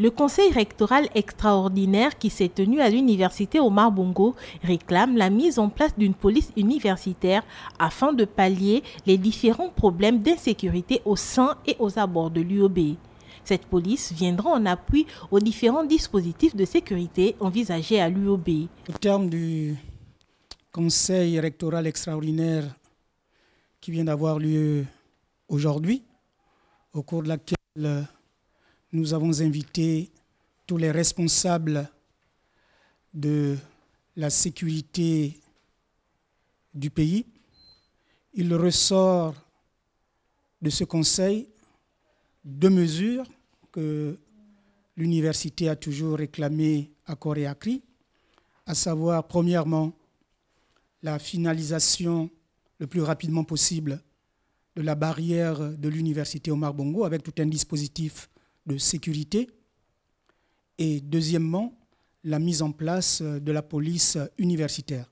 Le conseil rectoral extraordinaire qui s'est tenu à l'université Omar Bongo réclame la mise en place d'une police universitaire afin de pallier les différents problèmes d'insécurité au sein et aux abords de l'UOB. Cette police viendra en appui aux différents dispositifs de sécurité envisagés à l'UOB. Au terme du conseil rectoral extraordinaire qui vient d'avoir lieu aujourd'hui, au cours de laquelle nous avons invité tous les responsables de la sécurité du pays. Il ressort de ce conseil deux mesures que l'université a toujours réclamées à Coréacri, à savoir, premièrement, la finalisation le plus rapidement possible de la barrière de l'université Omar Bongo avec tout un dispositif de sécurité. Et deuxièmement, la mise en place de la police universitaire.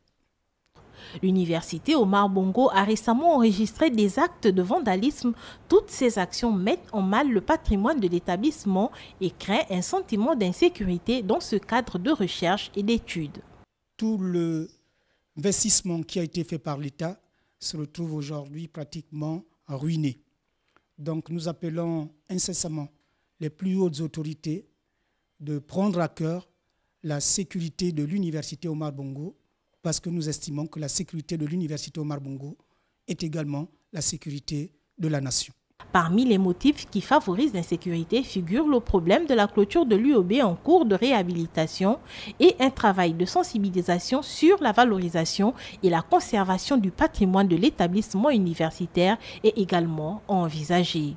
L'université Omar Bongo a récemment enregistré des actes de vandalisme. Toutes ces actions mettent en mal le patrimoine de l'établissement et créent un sentiment d'insécurité dans ce cadre de recherche et d'études. Tout le investissement qui a été fait par l'État se retrouve aujourd'hui pratiquement ruiné. Donc nous appelons incessamment les plus hautes autorités de prendre à cœur la sécurité de l'université Omar Bongo, parce que nous estimons que la sécurité de l'université Omar Bongo est également la sécurité de la nation. Parmi les motifs qui favorisent l'insécurité figure le problème de la clôture de l'UOB en cours de réhabilitation et un travail de sensibilisation sur la valorisation et la conservation du patrimoine de l'établissement universitaire est également envisagé.